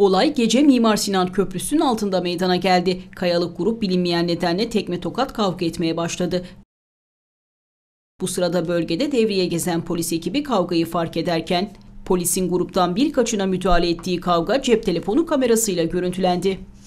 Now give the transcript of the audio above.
Olay gece Mimar Sinan Köprüsü'nün altında meydana geldi. Kayalık grup bilinmeyen nedenle tekme tokat kavga etmeye başladı. Bu sırada bölgede devriye gezen polis ekibi kavgayı fark ederken polisin gruptan birkaçına müdahale ettiği kavga cep telefonu kamerasıyla görüntülendi.